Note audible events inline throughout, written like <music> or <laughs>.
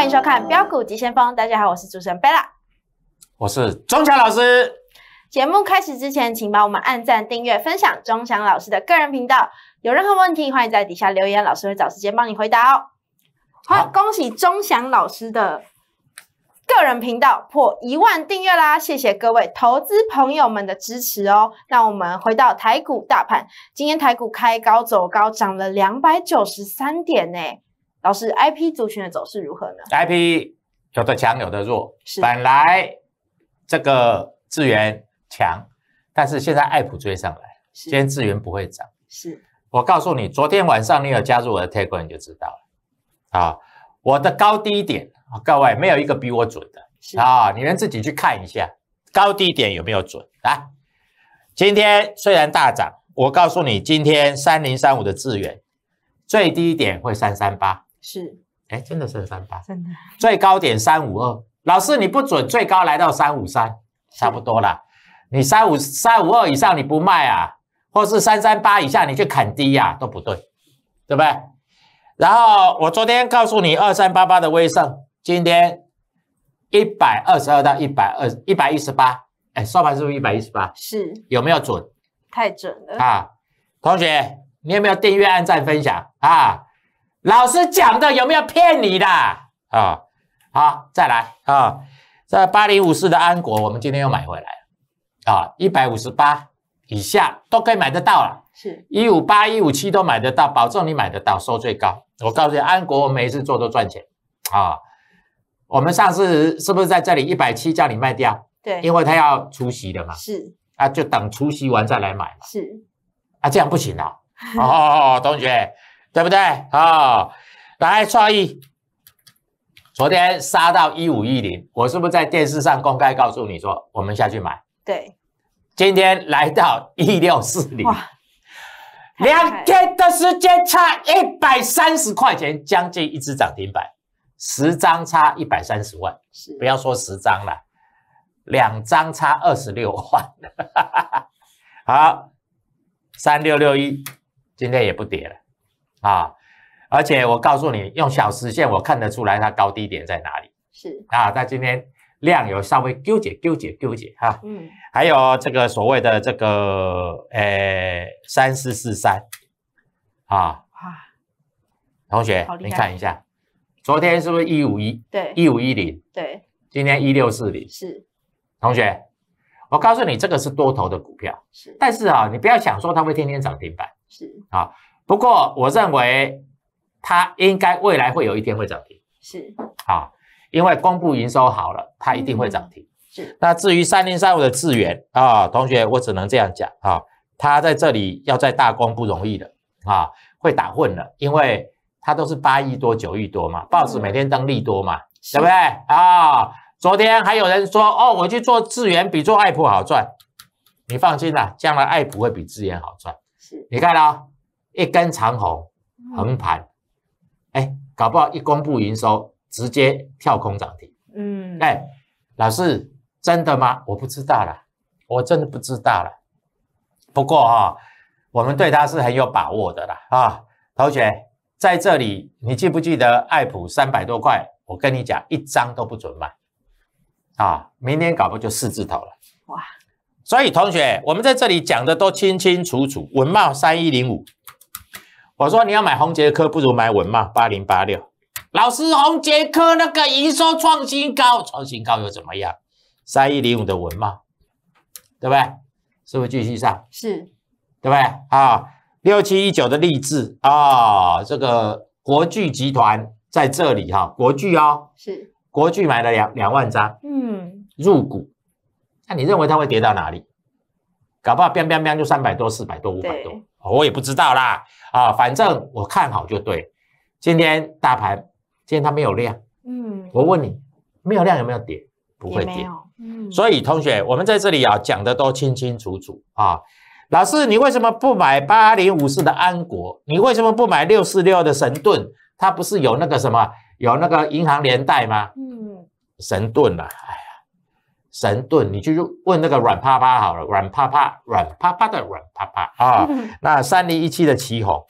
欢迎收看《标股急先锋》，大家好，我是主持人贝拉，我是钟祥老师。节目开始之前，请帮我们按赞、订阅、分享钟祥老师的个人频道。有任何问题，欢迎在底下留言，老师会找时间帮你回答哦。好，恭喜钟祥老师的个人频道破一万订阅啦！谢谢各位投资朋友们的支持哦。那我们回到台股大盘，今天台股开高走高，涨了两百九十三点呢。老师，I P 族群的走势如何呢？I P 有的强，有的弱。是，本来这个资源强，但是现在爱普追上来。今天资源不会涨。是，我告诉你，昨天晚上你有加入我的 Take e 你就知道了。啊，我的高低点各位没有一个比我准的啊。你们自己去看一下高低点有没有准。来，今天虽然大涨，我告诉你，今天三零三五的资源。最低点会三三八。是，哎，真的是三八，真的最高点三五二，老师你不准最高来到三五三，差不多啦。你三五三五二以上你不卖啊，或是三三八以下你去砍低呀都不对，对不对？然后我昨天告诉你二三八八的威盛，今天一百二十二到一百二一百一十八，哎，收盘是不是一百一十八？是，有没有准？太准了啊！同学，你有没有订阅、按赞、分享啊？老师讲的有没有骗你的啊？好，再来啊！这八零五四的安国，我们今天又买回来啊！一百五十八以下都可以买得到了，是一五八、一五七都买得到，保证你买得到，收最高。我告诉你，安国我每次做都赚钱啊！我们上次是不是在这里一百七叫你卖掉？对，因为他要出席的嘛。是啊，就等出席完再来买。是啊，这样不行的 <laughs> 哦，同学。对不对？好，来创意，昨天杀到一五一零，我是不是在电视上公开告诉你说，我们下去买？对。今天来到一六四零，两天的时间差一百三十块钱，将近一只涨停板，十张差一百三十万，不要说十张了，两张差二十六万。<laughs> 好，三六六一，今天也不跌了。啊！而且我告诉你，用小时线我看得出来它高低点在哪里。是啊，它今天量有稍微纠结、纠结、纠结哈。嗯。还有这个所谓的这个诶三四四三，啊啊！同学，你看一下，昨天是不是一五一？对，一五一零。对。今天一六四零。是。同学，我告诉你，这个是多头的股票。是。但是啊，你不要想说它会天天涨停板。是。啊。不过，我认为它应该未来会有一天会涨停。是啊，因为公布营收好了，它一定会涨停。是。那至于三零三五的智远啊，同学，我只能这样讲啊，它在这里要在大公不容易的啊，会打混的，因为它都是八亿多、九亿多嘛，报纸每天登利多嘛，对不对啊？昨天还有人说哦，我去做智远比做爱普好赚。你放心啦，将来爱普会比智远好赚。是，你看啦。一根长红横盘，哎，搞不好一公布营收，直接跳空涨停。嗯，哎，老师，真的吗？我不知道了，我真的不知道了。不过啊，我们对它是很有把握的啦。啊，同学，在这里你记不记得，爱普三百多块？我跟你讲，一张都不准买。啊，明天搞不就四字头了？哇！所以同学，我们在这里讲的都清清楚楚，文茂三一零五。我说你要买红杰科，不如买文嘛，八零八六。老师，红杰科那个营收创新高，创新高又怎么样？三一零五的文嘛，对不对？是不是继续上？是，对不对？啊，六七一九的立志啊，这个国巨集团在这里哈，国巨哦，是国巨买了两两万张，嗯，入股。那你认为它会跌到哪里？搞不好，砰砰砰就三百多、四百多、五百多。我也不知道啦，啊，反正我看好就对。今天大盘，今天它没有量，嗯，我问你，没有量有没有跌？不会跌，嗯。所以同学，我们在这里啊讲的都清清楚楚啊。老师，你为什么不买八零五四的安国？你为什么不买六四六的神盾？它不是有那个什么，有那个银行连带吗？嗯，神盾啊，哎呀。神盾，你去问那个软趴趴好了，软趴趴，软趴趴的软趴趴啊。<laughs> 那三零一七的旗红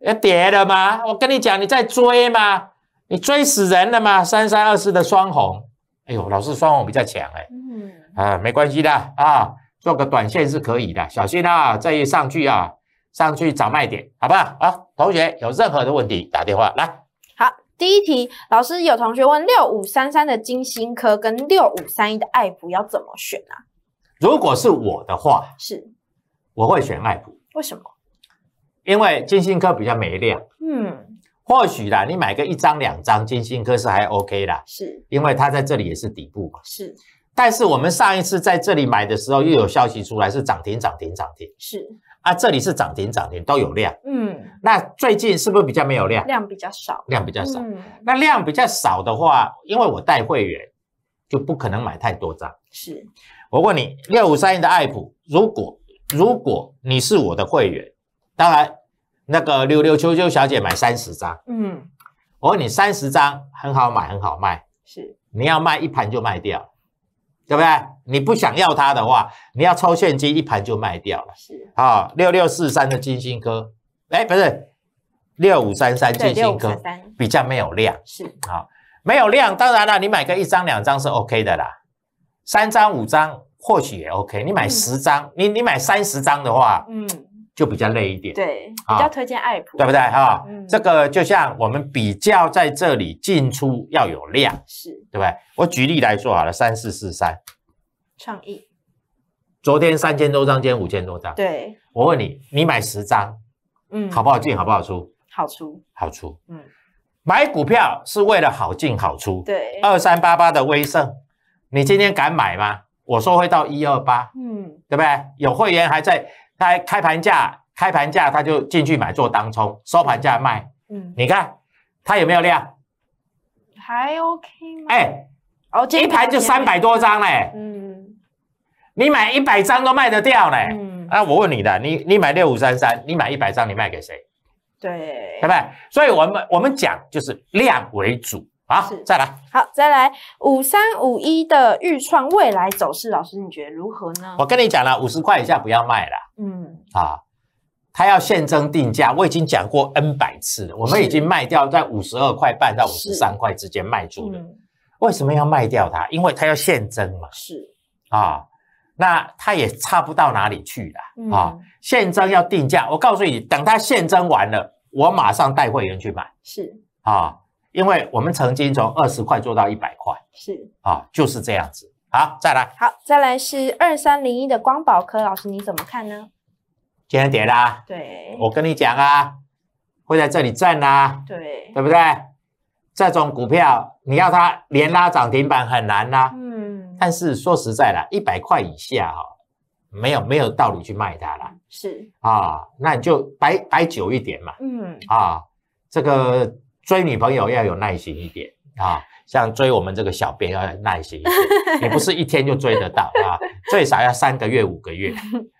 要跌了吗？我跟你讲，你在追吗？你追死人了吗？三三二四的双红，哎呦，老是双红比较强哎。嗯，啊，没关系的啊，做个短线是可以的，小心啊，再上去啊，上去找卖点，好不好？啊，同学有任何的问题打电话来。第一题，老师有同学问六五三三的金星科跟六五三一的爱普要怎么选啊？如果是我的话，是，我会选爱普。为什么？因为金星科比较没量。嗯。或许啦，你买个一张两张金星科是还 OK 啦。是。因为它在这里也是底部嘛。是。但是我们上一次在这里买的时候，又有消息出来，是涨停涨停涨停。是。啊，这里是涨停，涨停都有量。嗯，那最近是不是比较没有量？量比较少，量比较少。那量比较少的话，因为我带会员，就不可能买太多张。是，我问你，六五三一的爱普，如果如果你是我的会员，当然那个六六秋秋小姐买三十张。嗯，我问你，三十张很好买，很好卖。是，你要卖一盘就卖掉。对不对？你不想要它的话，你要抽现金一盘就卖掉了。是啊，六六四三的金星科，哎，不是六五三三金星科，比较没有量。是啊，没有量。当然了，你买个一张两张是 OK 的啦，三张五张或许也 OK。你买十张，你你买三十张的话，嗯。就比较累一点，对，比较推荐爱普，对不对？哈，这个就像我们比较在这里进出要有量，是对不对？我举例来说好了，三四四三，创意，昨天三千多张，今天五千多张，对。我问你，你买十张，嗯，好不好进？好不好出？好出，好出，嗯。买股票是为了好进好出，对。二三八八的威盛，你今天敢买吗？我说会到一二八，嗯，对不对？有会员还在。开开盘价，开盘价他就进去买做当冲，收盘价卖。嗯，你看他有没有量？还 OK 吗？哎，一盘就三百多张嘞。嗯，你买一百张都卖得掉嘞。嗯，啊，我问你的，你你买六五三三，你买一百张，你卖给谁？对，对不对？所以我们我们讲就是量为主。好，再来。好，再来。五三五一的预创未来走势，老师你觉得如何呢？我跟你讲了，五十块以下不要卖了。嗯。啊，他要现增定价，我已经讲过 N 百次了。我们已经卖掉在五十二块半到五十三块之间卖出了。为什么要卖掉它？因为它要现增嘛。是。啊，那它也差不到哪里去的。啊，现增要定价，我告诉你，等它现增完了，我马上带会员去买。是。啊。因为我们曾经从二十块做到一百块，是啊，就是这样子。好，再来。好，再来是二三零一的光宝科老师，你怎么看呢？今天跌啦。对。我跟你讲啊，会在这里站啦。对。对不对？这种股票，你要它连拉涨停板很难啦。嗯。但是说实在的，一百块以下哈，没有没有道理去卖它啦。是。啊，那你就摆摆久一点嘛。嗯。啊，这个。追女朋友要有耐心一点啊，像追我们这个小编要有耐心一点，也不是一天就追得到啊，<laughs> 最少要三个月五个月，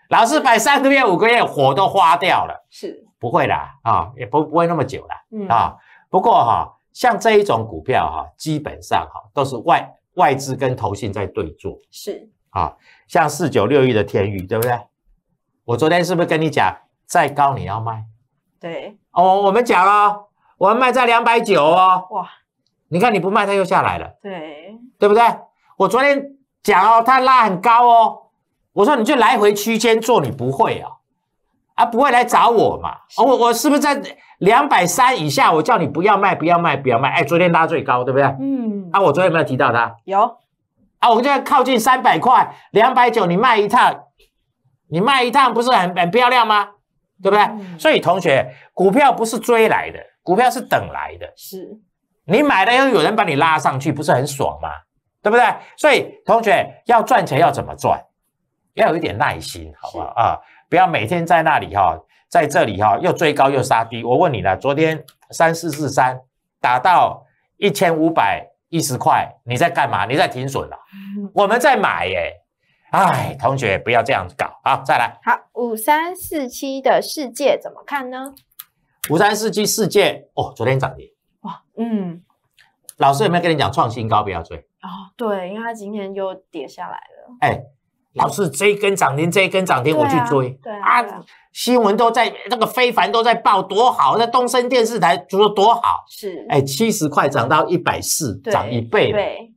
老是摆三个月五个月，火都花掉了。是，不会啦啊，也不不会那么久了啊。不过哈，像这一种股票哈，基本上哈都是外外资跟投信在对坐。是啊，像四九六一的天宇，对不对？我昨天是不是跟你讲，再高你要卖？对，哦，我们讲了。我卖在两百九哦，哇！你看你不卖，它又下来了，对对不对？我昨天讲哦，它拉很高哦，我说你就来回区间做，你不会啊啊，不会来找我嘛？我我是不是在两百三以下？我叫你不要卖，不要卖，不要卖。哎，昨天拉最高，对不对？嗯。啊，我昨天有没有提到它？有。啊，我现在靠近三百块，两百九你卖一趟，你卖一趟不是很很漂亮吗？对不对？所以同学，股票不是追来的。股票是等来的，是，你买了又有人把你拉上去，不是很爽吗？对不对？所以同学要赚钱要怎么赚？要有一点耐心，好不好啊？不要每天在那里哈，在这里哈，又追高又杀低。我问你了，昨天三四四三打到一千五百一十块，你在干嘛？你在停损了？<laughs> 我们在买耶。哎，同学不要这样子搞，好再来。好，五三四七的世界怎么看呢？五三世纪世界哦，昨天涨停哇，嗯，老师有没有跟你讲创新高不要追哦，对，因为它今天又跌下来了。哎，老师这一根涨停，这一根涨停我去追。对啊，新闻都在那个非凡都在报多好，那东升电视台就说多好。是，哎，七十块涨到一百四，涨一倍对。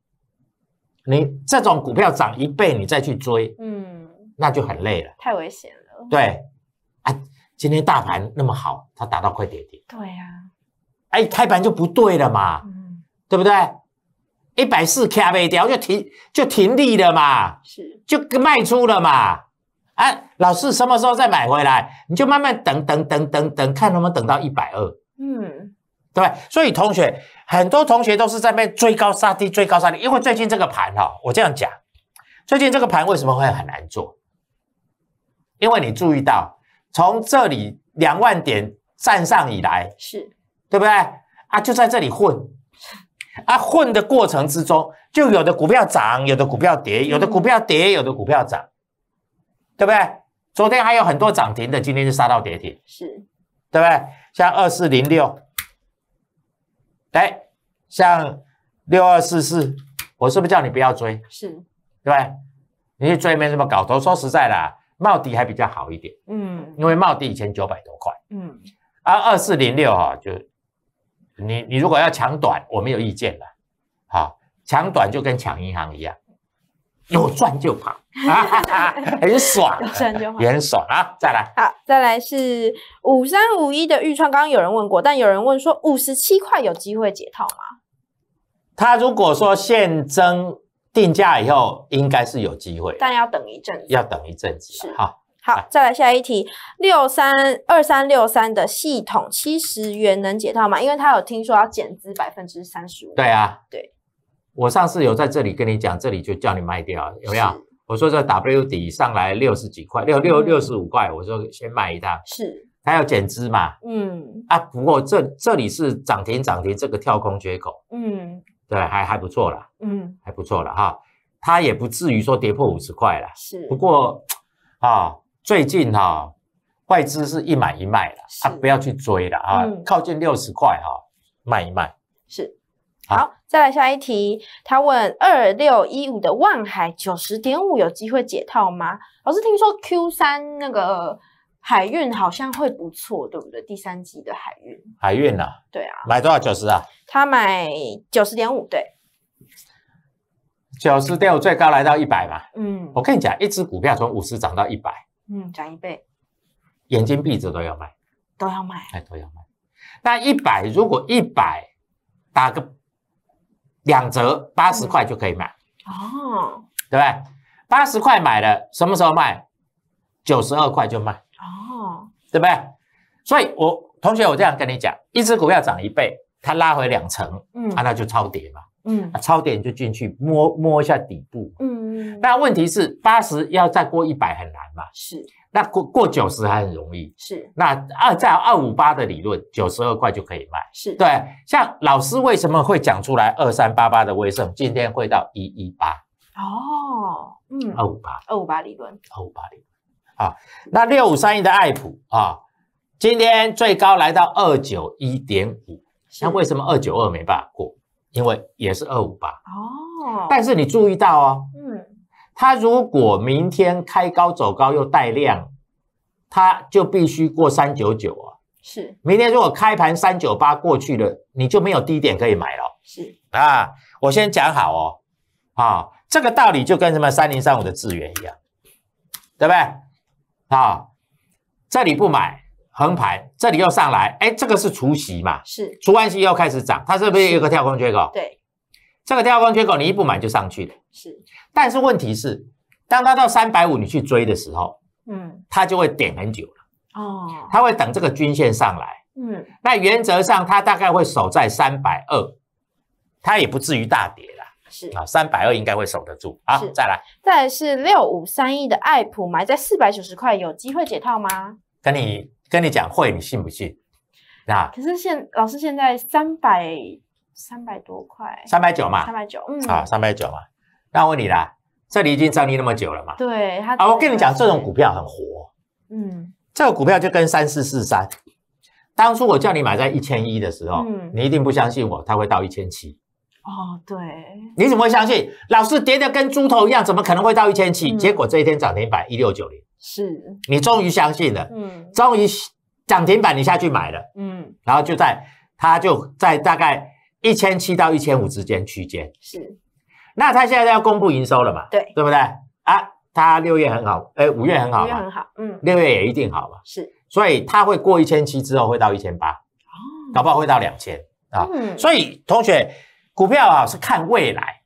你这种股票涨一倍，你再去追，嗯，那就很累了，太危险了。对。今天大盘那么好，它达到快跌点。对呀，哎，开盘就不对了嘛，嗯，对不对？一百四卡被掉就停就停利了嘛，是就卖出了嘛。哎，老师什么时候再买回来？你就慢慢等等等等等，看能不能等到一百二。嗯，对。所以同学很多同学都是在被追高杀低，追高杀低。因为最近这个盘哈，我这样讲，最近这个盘为什么会很难做？因为你注意到。从这里两万点站上以来，是，对不对啊？就在这里混，啊，混的过程之中，就有的股票涨，有的股票跌，有的股票跌，有的股票涨，对不对？昨天还有很多涨停的，今天就杀到跌停，是，对不对？像二四零六，哎，像六二四四，我是不是叫你不要追？是，对不对？你去追没什么搞头，说实在的。茂迪还比较好一点，嗯，因为茂迪一千九百多块，嗯，啊，二四零六哈，就你你如果要抢短，我没有意见了，好，抢短就跟抢银行一样，有赚就跑，<laughs> 很爽，有赚就跑，很爽啊，再来，好，再来是五三五一的预算。刚刚有人问过，但有人问说五十七块有机会解套吗？他如果说现增。定价以后应该是有机会，但要等一阵，要等一阵子。是，好，好，再来下一题，六三二三六三的系统七十元能解套吗？因为他有听说要减资百分之三十五。对啊，对，我上次有在这里跟你讲，这里就叫你卖掉，有没有？我说这 W 底上来六十几块，六六六十五块，我说先卖一趟，是，他要减资嘛，嗯，啊，不过这这里是涨停涨停，这个跳空缺口，嗯。对，还还不错了，嗯，还不错了哈，它也不至于说跌破五十块了，是。不过，啊，最近哈，外资是一买一卖了，啊，不要去追了啊，靠近六十块哈，卖一卖。是。好，再来下一题，他问二六一五的万海九十点五有机会解套吗？老师听说 Q 三那个。海运好像会不错，对不对？第三季的海运，海运呐，对啊，买多少九十啊？他买九十点五，对，九十点五最高来到一百嘛。嗯，我跟你讲，一只股票从五十涨到一百，嗯，涨一倍，眼睛闭着都要卖，都要卖，哎，都要卖。那一百如果一百打个两折，八十块就可以买，哦，对不对？八十块买了，什么时候卖？九十二块就卖。对不对？所以我同学，我这样跟你讲，一只股票涨一倍，它拉回两成，嗯，啊，那就超跌嘛，嗯，啊，超跌就进去摸摸一下底部，嗯那问题是八十要再过一百很难嘛？是。那过过九十还很容易，是。那二在二五八的理论，九十二块就可以卖，是对。像老师为什么会讲出来二三八八的威胜，今天会到一一八？哦，嗯，二五八，二五八理论，二五八理论。啊，那六五三一的爱普啊，今天最高来到二九一点五，那为什么二九二没办法过？因为也是二五八哦。但是你注意到哦，嗯，它如果明天开高走高又带量，它就必须过三九九啊。是，明天如果开盘三九八过去了，你就没有低点可以买了。是，啊，我先讲好哦，啊，这个道理就跟什么三零三五的智源一样，对不对？啊，这里不买横盘，这里又上来，哎，这个是除息嘛？是除完息又开始涨，它是不是有个跳空缺口？对，这个跳空缺口你一不买就上去了。是，但是问题是，当它到三百五你去追的时候，嗯，它就会点很久了。哦，它会等这个均线上来。嗯，那原则上它大概会守在三百二，它也不至于大跌。啊，三百二应该会守得住啊！再来，再来是六五三一的爱普，买在四百九十块，有机会解套吗？跟你跟你讲会，你信不信？那可是现老师现在三百三百多块，三百九嘛，三百九，嗯，啊，三百九嘛。那我问你啦，这里已经站立那么久了嘛？对他啊，我跟你讲，这种股票很活，嗯，这个股票就跟三四四三，当初我叫你买在一千一的时候，嗯，你一定不相信我，它会到一千七。哦，对，你怎么会相信？老师跌的跟猪头一样，怎么可能会到一千七？结果这一天涨停板一六九零，是，你终于相信了，嗯，终于涨停板你下去买了，嗯，然后就在它就在大概一千七到一千五之间区间，是，那它现在要公布营收了嘛？对，对不对？啊，它六月很好，哎，五月很好，嘛？很好，嗯，六月也一定好嘛？是，所以它会过一千七之后会到一千八，哦，搞不好会到两千啊，所以同学。股票啊是看未来，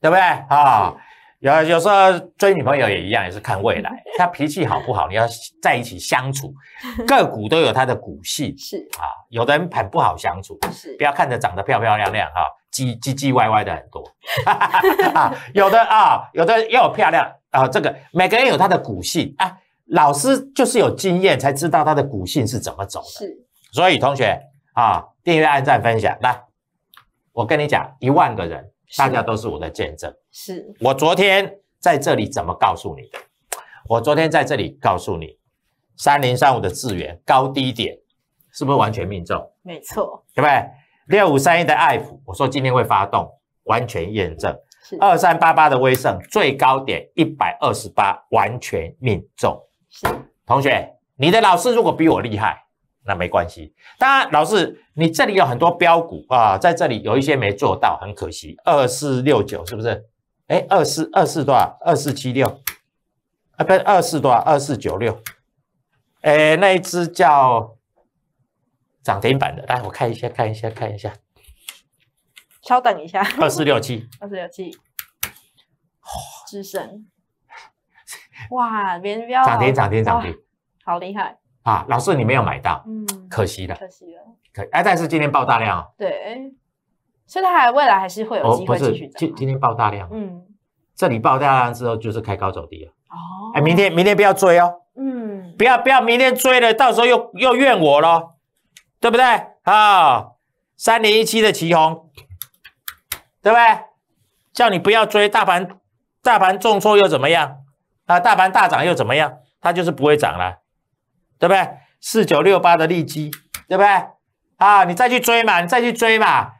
对不对啊？有有时候追女朋友也一样，也是看未来。她脾气好不好？你要在一起相处。<laughs> 个股都有它的股性，是啊。有的人很不好相处，是。不要看着长得漂漂亮亮哈，唧唧唧歪歪的很多。哈哈哈，有的啊，有的又漂亮啊。这个每个人有他的股性啊。老师就是有经验才知道他的股性是怎么走的。是。所以同学啊，订阅、按赞、分享来。我跟你讲，一万个人，大家都是我的见证。是我昨天在这里怎么告诉你？的？我昨天在这里告诉你，三零三五的智源高低点是不是完全命中？没错，对不对？六五三一的爱普，我说今天会发动，完全验证。二三八八的威盛最高点一百二十八，完全命中。是同学，你的老师如果比我厉害？那没关系，当然，老师，你这里有很多标股啊，在这里有一些没做到，很可惜。二四六九是不是？哎，二四二四多少？二四七六？啊，不是二四多少？二四九六？哎，那一只叫涨停板的，来，我看一下，看一下，看一下。稍等一下。二四六七。<laughs> 二四六七。之神！哇，连标涨停，涨停，涨停，好厉害。啊，老师，你没有买到，嗯，可惜了，可惜了，可哎，但是今天爆大量，对，所以它未来还是会有机会继续的。今今天爆大量，嗯，这里爆大量之后就是开高走低了，哦，哎，明天明天不要追哦，嗯，不要不要明天追了，到时候又又怨我咯，对不对？啊，三零一七的旗红，对不对？叫你不要追大盘，大盘重挫又怎么样？啊，大盘大涨又怎么样？它就是不会涨了。对不对？四九六八的利基，对不对？啊，你再去追嘛，你再去追嘛，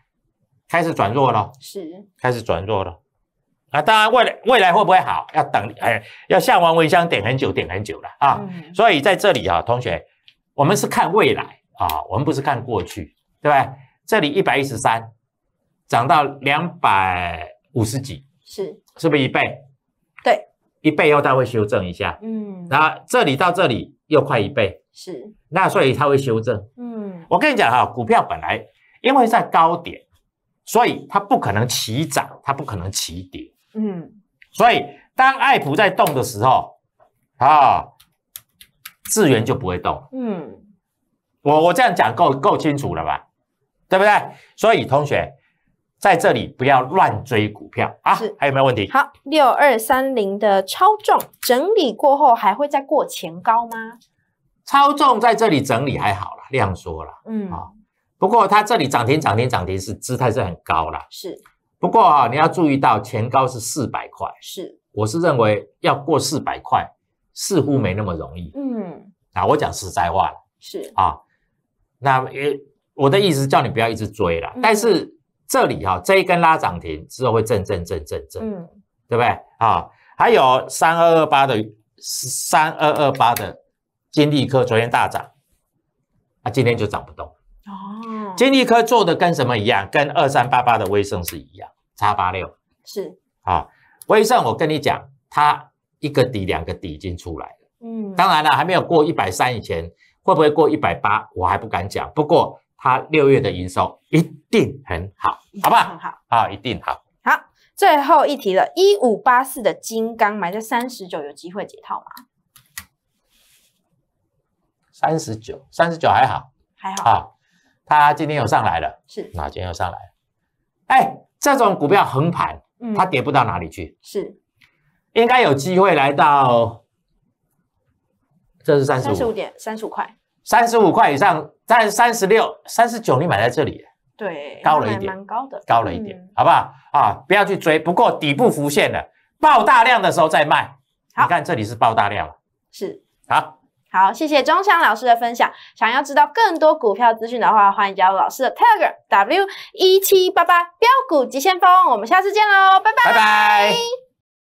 开始转弱了，是，开始转弱了。啊，当然未来未来会不会好，要等，哎，要下完尾香点很久，点很久了啊。所以在这里啊，同学，我们是看未来啊，我们不是看过去，对对？这里一百一十三涨到两百五十几，是，是不是一倍？对。一倍又待会修正一下，嗯，然后这里到这里又快一倍，是，那所以它会修正，嗯，我跟你讲哈，股票本来因为在高点，所以它不可能起涨，它不可能起跌，嗯，所以当爱普在动的时候，啊，智源就不会动，嗯，我我这样讲够够清楚了吧，对不对？所以同学。在这里不要乱追股票啊！是，还有没有问题？好，六二三零的超重整理过后，还会再过前高吗？超重在这里整理还好了，量缩了。嗯啊，不过它这里涨停涨停涨停是姿态是很高了。是，不过啊，你要注意到前高是四百块。是，我是认为要过四百块似乎没那么容易。嗯，啊，我讲实在话了，是啊，那也我的意思叫你不要一直追了，但是。这里哈，这一根拉涨停之后会震震震震震，嗯，对不对啊？还有三二二八的三二二八的金利科昨天大涨，啊，今天就涨不动。哦，金利科做的跟什么一样？跟二三八八的威盛是一样，叉八六是啊。威盛，我跟你讲，它一个底两个底已经出来了，嗯，当然了，还没有过一百三以前，会不会过一百八，我还不敢讲。不过。他六月的营收一定很好，好不好？很好，啊，一定好。好，最后一题了，一五八四的金刚买在三十九，有机会解套吗？三十九，三十九还好，还好。啊，它今天又上来了，是哪天又上来了？哎，这种股票横盘，嗯，它跌不到哪里去，是应该有机会来到，这是三十五点，三十五块。三十五块以上，但三十六、三十九，你买在这里，对，高了一点，蛮高的，高了一点，好不好？啊，不要去追，不过底部浮现了，爆大量的时候再卖。你看这里是爆大量了，是，好，好，谢谢钟祥老师的分享。想要知道更多股票资讯的话，欢迎加入老师的 Telegram W 一七八八标股急先锋。我们下次见喽，拜拜。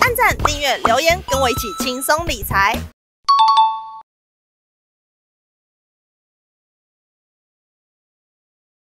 按赞、订阅、留言，跟我一起轻松理财。